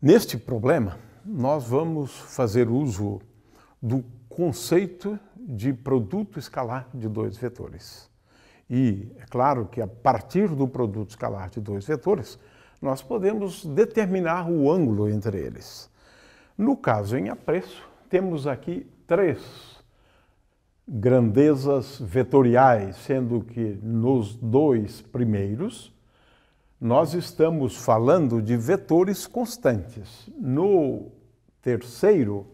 Neste problema, nós vamos fazer uso do conceito de produto escalar de dois vetores. E é claro que a partir do produto escalar de dois vetores, nós podemos determinar o ângulo entre eles. No caso em apreço, temos aqui três grandezas vetoriais, sendo que nos dois primeiros nós estamos falando de vetores constantes. No terceiro,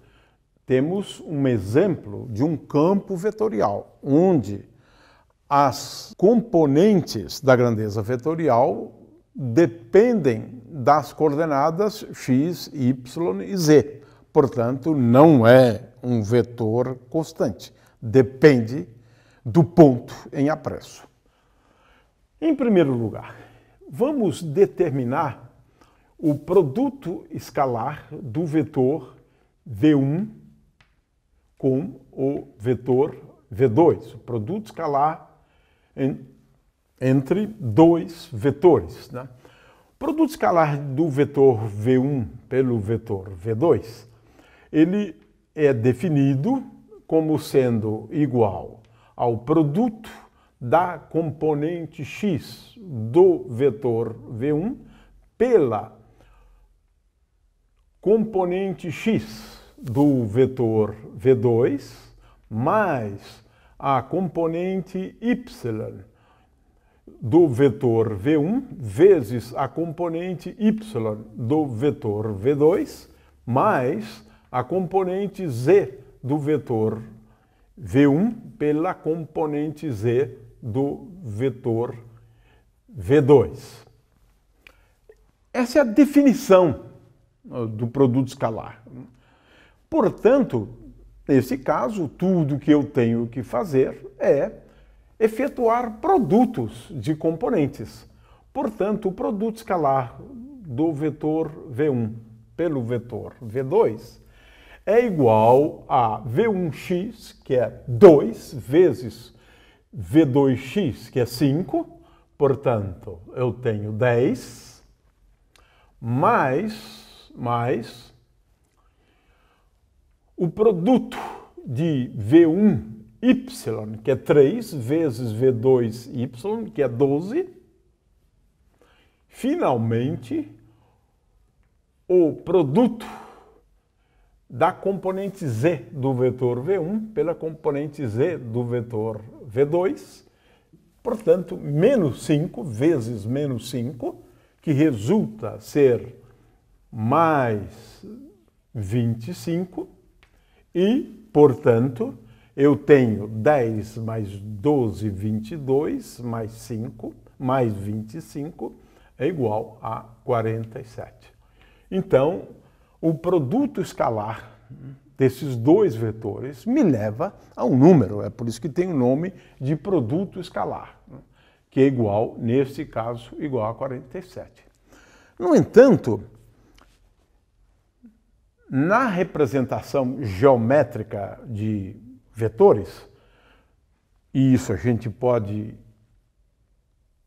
temos um exemplo de um campo vetorial, onde as componentes da grandeza vetorial dependem das coordenadas x, y e z. Portanto, não é um vetor constante, depende do ponto em apreço. Em primeiro lugar, vamos determinar o produto escalar do vetor V1 com o vetor V2, o produto escalar em, entre dois vetores. Né? O produto escalar do vetor V1 pelo vetor V2, ele é definido como sendo igual ao produto da componente x do vetor v1 pela componente x do vetor v2 mais a componente y do vetor v1 vezes a componente y do vetor v2 mais a componente z do vetor v1 pela componente z do vetor V2. Essa é a definição ah, do produto escalar. Portanto, nesse caso, tudo que eu tenho que fazer é efetuar produtos de componentes. Portanto, o produto escalar do vetor V1 pelo vetor V2 é igual a V1x, que é 2 vezes V2x, que é 5, portanto, eu tenho 10, mais, mais o produto de V1y, que é 3, vezes V2y, que é 12, finalmente, o produto da componente z do vetor v1 pela componente z do vetor v2, portanto, menos 5 vezes menos 5, que resulta ser mais 25, e, portanto, eu tenho 10 mais 12, 22, mais 5, mais 25, é igual a 47. Então, o produto escalar desses dois vetores me leva a um número, é por isso que tem o nome de produto escalar, que é igual, neste caso, igual a 47. No entanto, na representação geométrica de vetores, e isso a gente pode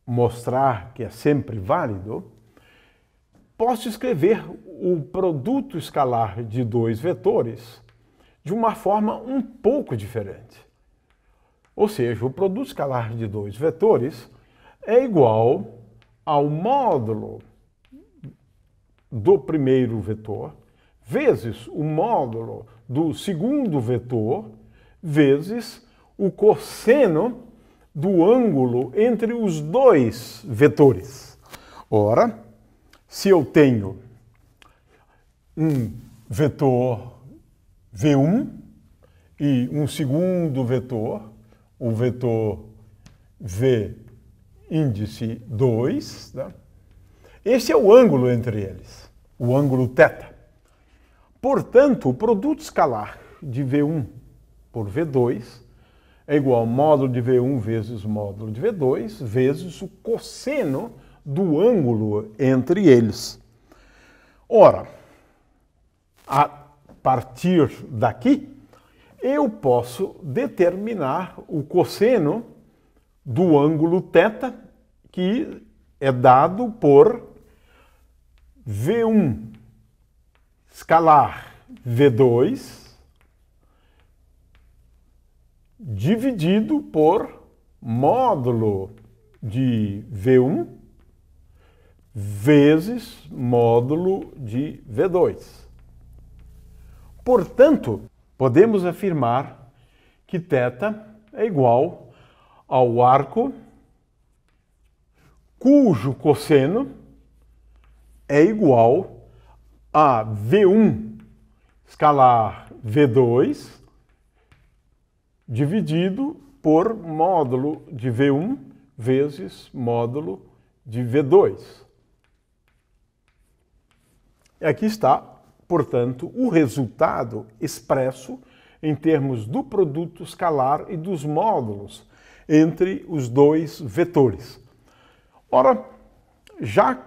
mostrar que é sempre válido, posso escrever o produto escalar de dois vetores de uma forma um pouco diferente. Ou seja, o produto escalar de dois vetores é igual ao módulo do primeiro vetor vezes o módulo do segundo vetor vezes o cosseno do ângulo entre os dois vetores. Ora, se eu tenho um vetor V1 e um segundo vetor, o vetor V índice 2, né? esse é o ângulo entre eles, o ângulo θ. Portanto, o produto escalar de V1 por V2 é igual ao módulo de V1 vezes módulo de V2 vezes o cosseno do ângulo entre eles. Ora, a partir daqui, eu posso determinar o cosseno do ângulo θ, que é dado por V1 escalar V2 dividido por módulo de V1 vezes módulo de V2. Portanto, podemos afirmar que θ é igual ao arco cujo cosseno é igual a V1 escalar V2 dividido por módulo de V1 vezes módulo de V2. Aqui está, portanto, o resultado expresso em termos do produto escalar e dos módulos entre os dois vetores. Ora, já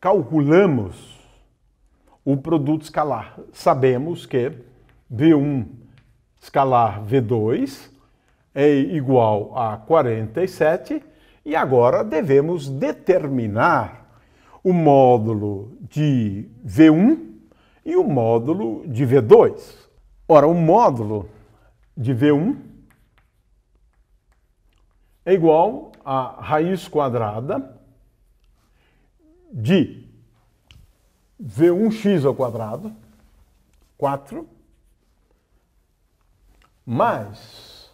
calculamos o produto escalar. Sabemos que V1 escalar V2 é igual a 47 e agora devemos determinar o módulo de V1 e o módulo de V2. Ora, o módulo de V1 é igual a raiz quadrada de V1x ao quadrado, 4, mais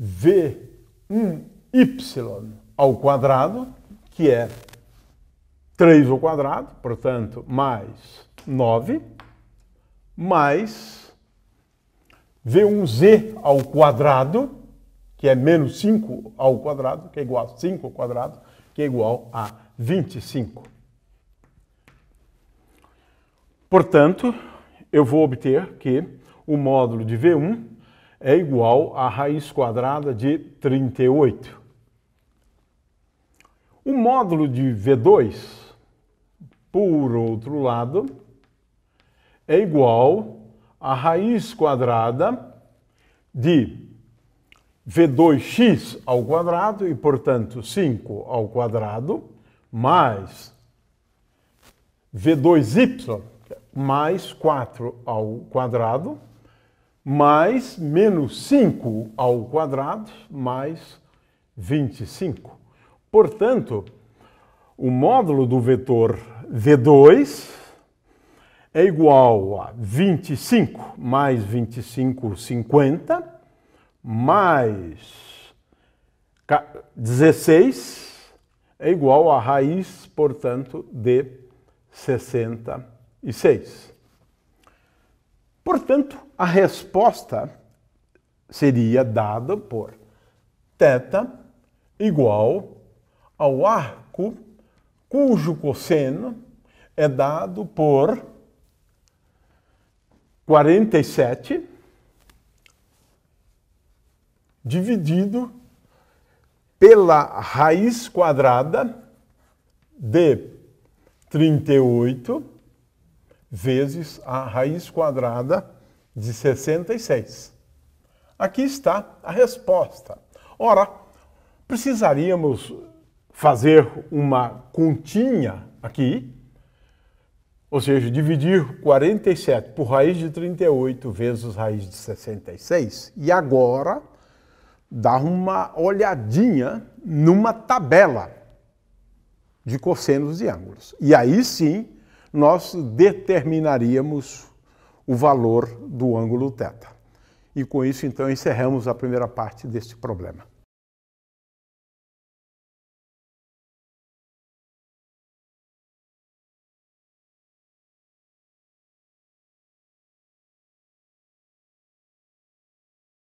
V1y ao quadrado, que é 3 ao quadrado, portanto, mais 9, mais V1Z ao quadrado, que é menos 5 ao quadrado, que é igual a 5 ao quadrado, que é igual a 25. Portanto, eu vou obter que o módulo de V1 é igual à raiz quadrada de 38. O módulo de V2, por outro lado, é igual a raiz quadrada de V2x ao quadrado, e portanto 5 ao quadrado, mais V2y mais 4 ao quadrado, mais menos 5 ao quadrado, mais 25. Portanto, o módulo do vetor V2 é igual a 25 mais 25, 50, mais 16 é igual a raiz, portanto, de 66. Portanto, a resposta seria dada por θ igual ao arco cujo cosseno é dado por 47 dividido pela raiz quadrada de 38 vezes a raiz quadrada de 66. Aqui está a resposta. Ora, precisaríamos fazer uma continha aqui, ou seja, dividir 47 por raiz de 38 vezes raiz de 66, e agora dar uma olhadinha numa tabela de cossenos e ângulos. E aí sim nós determinaríamos o valor do ângulo θ. E com isso, então, encerramos a primeira parte deste problema.